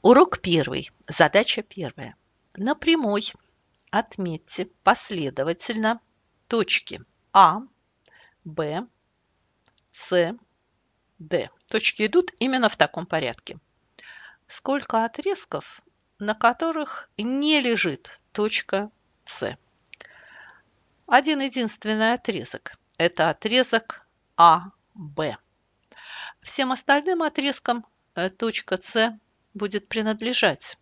Урок первый. Задача первая. На прямой отметьте последовательно точки А, Б, С, Д. Точки идут именно в таком порядке. Сколько отрезков, на которых не лежит точка С? Один единственный отрезок. Это отрезок А, Б. Всем остальным отрезкам э, точка С будет принадлежать?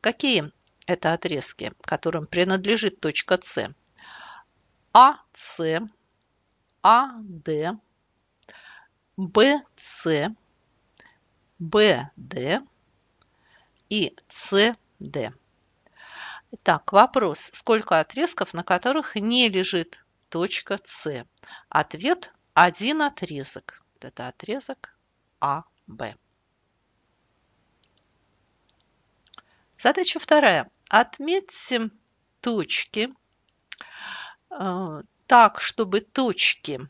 Какие это отрезки, которым принадлежит точка С? АС, АД, БС, БД и СД. Итак, вопрос, сколько отрезков, на которых не лежит точка С? Ответ – один отрезок. это отрезок АБ. Задача вторая. Отметьте точки э, так, чтобы точки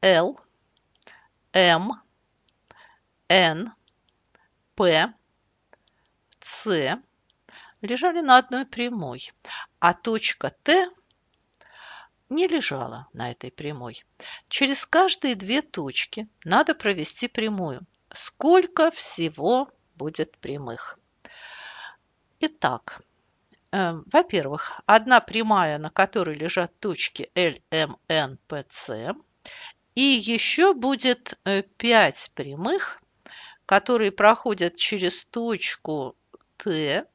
L, M, N, P, C лежали на одной прямой, а точка T не лежала на этой прямой. Через каждые две точки надо провести прямую. Сколько всего будет прямых? Итак, эм, во-первых, одна прямая, на которой лежат точки L, M, N, P, C. И еще будет 5 э, прямых, которые проходят через точку Т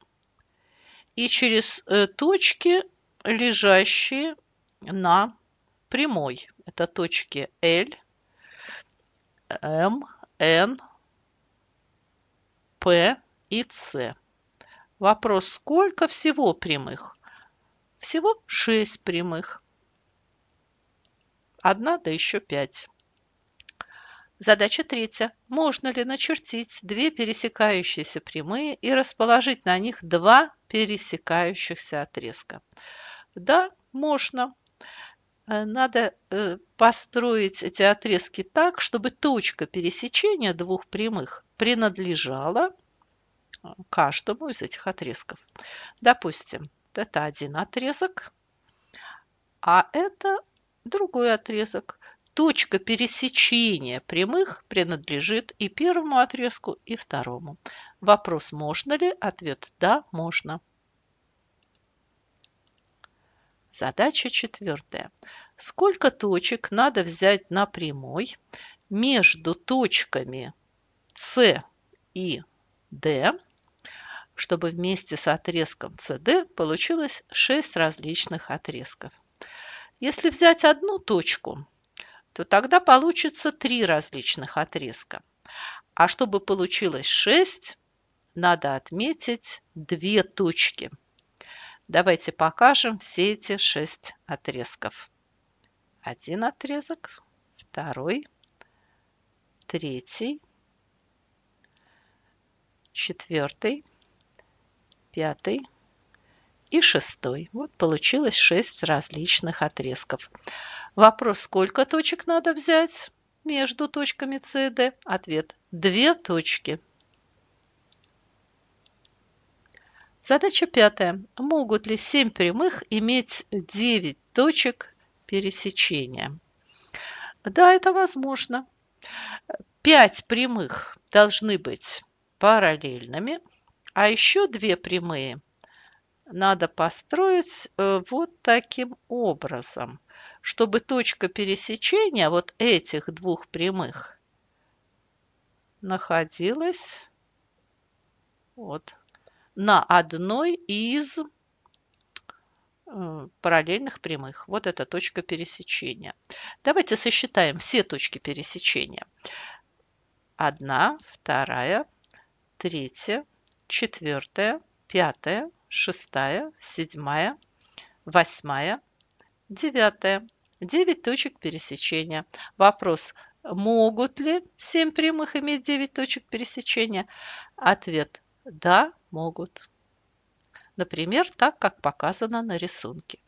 и через э, точки, лежащие на прямой. Это точки L, M, N, P и C. Вопрос, сколько всего прямых? Всего шесть прямых. Одна, да еще пять. Задача третья. Можно ли начертить две пересекающиеся прямые и расположить на них два пересекающихся отрезка? Да, можно. Э, надо э, построить эти отрезки так, чтобы точка пересечения двух прямых принадлежала каждому из этих отрезков. Допустим, это один отрезок, а это другой отрезок. Точка пересечения прямых принадлежит и первому отрезку, и второму. Вопрос «можно ли?» Ответ «да, можно». Задача четвертая. Сколько точек надо взять на прямой между точками С и D чтобы вместе с отрезком CD получилось 6 различных отрезков. Если взять одну точку, то тогда получится 3 различных отрезка. А чтобы получилось 6, надо отметить 2 точки. Давайте покажем все эти 6 отрезков. Один отрезок, второй, третий, четвертый, пятый и шестой. Вот получилось шесть различных отрезков. Вопрос, сколько точек надо взять между точками С и Д? Ответ – две точки. Задача пятая. Могут ли семь прямых иметь девять точек пересечения? Да, это возможно. Пять прямых должны быть параллельными, а еще две прямые надо построить э, вот таким образом, чтобы точка пересечения вот этих двух прямых находилась вот на одной из э, параллельных прямых. Вот эта точка пересечения. Давайте сосчитаем все точки пересечения. Одна, вторая, третья, четвертая, пятая, шестая, седьмая, восьмая, девятая. Девять точек пересечения. Вопрос, могут ли семь прямых иметь девять точек пересечения? Ответ – да, могут. Например, так, как показано на рисунке.